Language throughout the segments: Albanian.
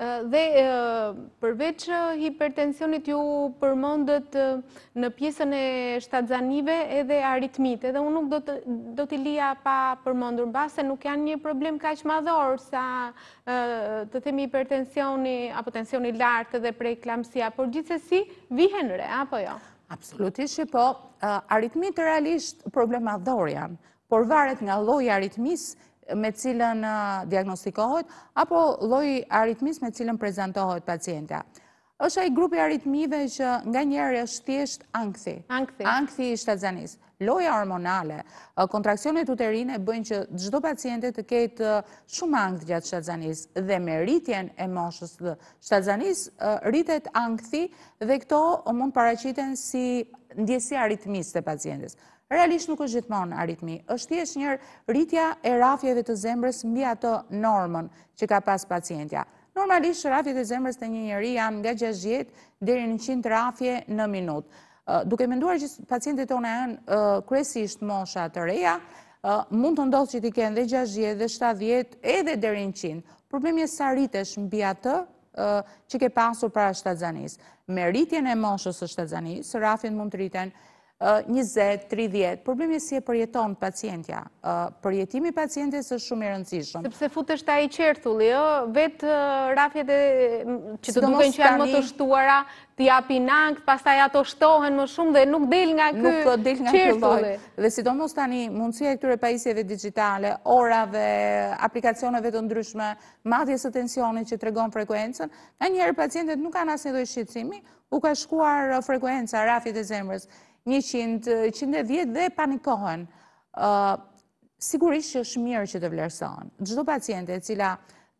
Dhe përveç hipertensionit ju përmëndët në pjesën e shtadzanive edhe aritmit, edhe unë nuk do t'i lia pa përmëndur, base nuk janë një problem ka që madhorë sa të themi hipertensioni, apo tensioni lartë dhe prej klamësia, por gjithës e si vihenre, apo jo? Absolutisht, po aritmit realisht problem madhorë janë, por varet nga loja aritmisë, me cilën diagnostikohet, apo loj aritmis me cilën prezentohet pacienta. Êshtë e grupi aritmive që nga njerë është tjeshtë angthi. Angthi. Angthi i shtazanis. Loja hormonale, kontrakcionet uterine bëjnë që gjdo pacientet të ketë shumë angthi gjatë shtazanis dhe me rritjen e moshës dhe shtazanis, rritet angthi dhe këto mund paracitën si ndjesi aritmis të pacientes realisht nuk është gjithmonë aritmi. është tjesht njërë rritja e rafjeve të zemrës mbi ato normën që ka pas pacientja. Normalisht rafjet e zemrës të një njëri janë nga 60 dheri në 100 rafje në minut. Duke menduar që pacientit tonë janë në kresisht mosha të reja, mund të ndodhë që ti kënë dhe 60 dhe 70 edhe dheri në 100. Problemje sa rritesh mbi atë që ke pasur para shtazanis. Me rritjen e moshës së shtazanis, rafjet mund të rriten 20-30. Problemi si e përjeton pacientja. Përjetimi pacientës është shumë i rëndësishëm. Sepse fut është ai qerthulli, vetë Vet rafjet e që të duken që janë më të shtuara, të japin nank, pastaj ato shtohen më shumë dhe nuk del nga ky nuk del nga ky lloj. Dhe sidomos tani mundësia e këtyre pajisjeve digjitale, orave, aplikacioneve të ndryshme, matjes së tensionit që tregon frekuencën, nganjëherë pacientet nuk kanë asnjë lloj shqetësimi, u ka shkuar frekuenca rafjet e zemrës. 100-100 vjetë dhe panikohen. Sigurisht që është mirë që të vlerësohen. Gjdo pacientet cila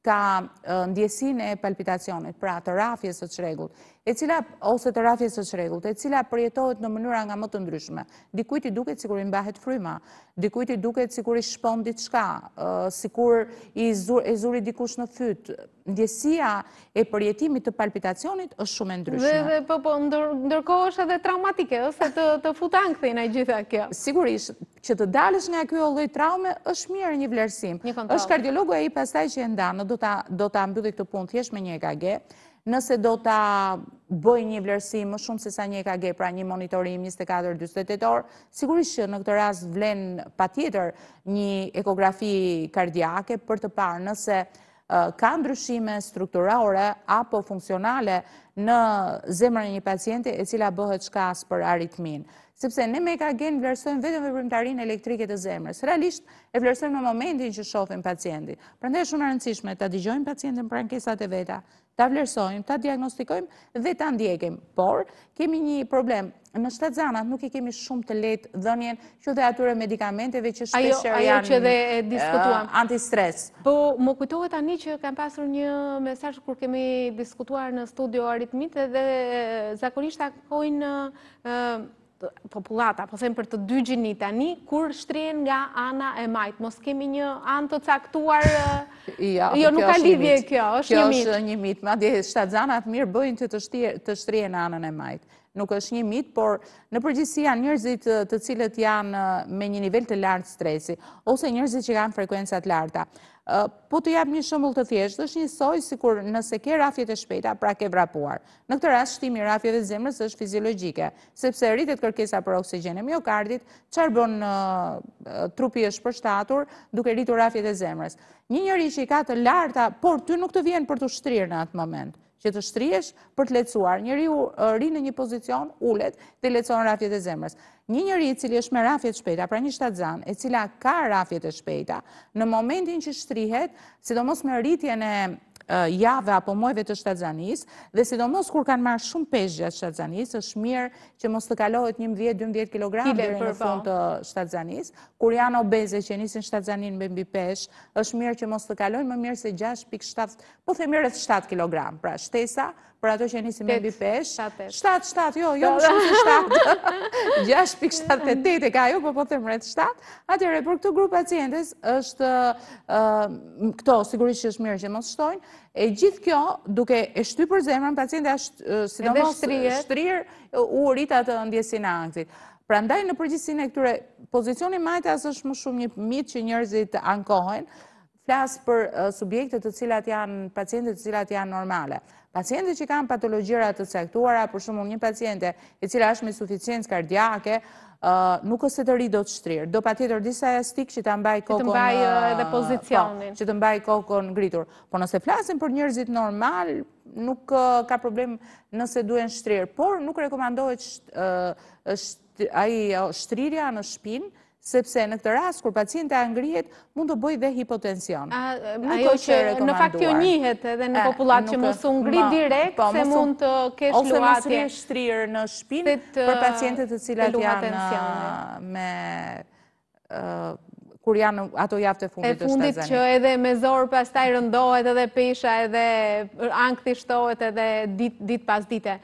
ka ndjesin e palpitacionit, pra të rafjes të qregullt, e cila, ose të rafjes të qregullt, e cila përjetohet në mënyra nga më të ndryshme. Dikujt i duket sikur i mbahet fryma, dikujt i duket sikur i shpon ditë shka, sikur i zuri dikush në fyt. Ndjesia e përjetimit të palpitacionit është shumë e ndryshme. Dhe, po, po, ndërkohë është edhe traumatike, ose të futan këthin e gjitha kjo. Sigurisht, që të dalësh nga kjo lloj traume është mirë një vlerësim. Është kardiologu ai pastaj që e ndan, do ta do ta mbylli këtë punë thjesht me një EKG. Nëse do ta bëj një vlerësim më shumë se sa një EKG, pra një monitorim 24 48 orë, sigurisht që në këtë rast vlen patjetër një ekografi kardiake për të parë nëse ka ndryshime strukturore apo funksionale në zemrën e një pacienti e cila bëhet shkas për aritmin sepse ne me ka genë vlerësojmë vetëm vë e elektrike të zemrës. Realisht e vlerësojmë në momentin që shofim pacientit. Për e shumë rëndësishme të digjojmë pacientin për ankesat e veta, të vlerësojmë, të diagnostikojmë dhe të ndjekim. Por, kemi një problem. Në shtetë zanat nuk i kemi shumë të letë dhënjen që dhe atyre medikamenteve që shpesher janë antistres. Po, më kujtohet ani që kam pasur një mesaj kur kemi diskutuar në studio aritmit dhe zakonisht akojnë populata, po them për të dy gjinit tani, kur shtrien nga ana e majt? Mos kemi një anë të caktuar? Jo, jo nuk ka lidhje kjo, është një mit. Kjo është një mit, ma dje, shtazanat mirë bëjnë të shtrien anën e majt nuk është një mit, por në përgjësia njërzit eh, të cilët janë eh, me një nivel të lartë stresi, ose njërzit që kanë frekuensat larta. Eh, po të japë një shumëll të thjeshtë, është një soj si kur nëse ke rafjet e shpejta, pra ke vrapuar. Në këtë rast, shtimi rafjet e zemrës është fiziologike, sepse rritet kërkesa për oksigen e miokardit, qërbon trupi është përshtatur duke rritu rafjet e zemrës. Një njëri që i ka të larta, por ty nuk të vjen për të shtrirë në atë moment që të shtriesh për të lecuar. Njëri rinë në një pozicion, ullet, të lecuar në rafjet e zemrës. Një njëri cili është me rafjet shpejta, pra një shtazan, e cila ka rafjet e shpejta, në momentin që shtrihet, sidomos me rritje e jave apo mojve të shtetëzanis, dhe sidomos kur kanë marrë shumë pesh gjatë shtetëzanis, është mirë që mos të kalohet 11-12 kg dhe në fund të shtetëzanis, kur janë obeze që njësin shtetëzanin me mbi pesh, është mirë që mos të kalohet më mirë se 6.7, po mirë e 7 kg, pra shtesa, për ato që njësin me mbi pesh, 7, 7, jo, jo, më shumë se 7, 6.78, 8 e ka jo, po po themirë e 7, atyre, për këtu grupë pacientes, është, këto, sigurisht që është mirë që mos shtojnë, E gjithë kjo, duke e shty për zemrën, pacienti ashtë, sidomos, shtrir, u rrita të ndjesin e angzit. Pra ndaj në përgjithsin e këture, pozicionin majtë asë është më shumë një mitë që njërzit ankohen, flasë për subjektet të cilat janë pacientet të cilat janë normale. Pacientet që kanë patologjera të sektuara, për shumë një paciente e cila është me suficiencë kardiake, nuk është të rridot shtrirë. Do pa tjetër disa e stikë që të mbaj kokon... Që të mbaj edhe po, pozicionin. Që të mbaj kokon ngritur. Po nëse flasim për njërzit normal, nuk ka problem nëse duen shtrirë. Por nuk rekomandohet shtrirja në shpinë, sepse në këtë rrasë, kur pacienta angrijet, mund të bëj dhe hipotension. Nuk është që Në fakt kjo njëhet edhe në populat që mund të ngrit direkt, po, se mund të kesh luatje. Ose mund të shtrirë në shpin për pacientet të cilat janë me... Kur janë ato jaftë e fundit të shtazani. E fundit që edhe me zorë pas taj rëndohet edhe pesha edhe ankti shtohet edhe dit pas dite.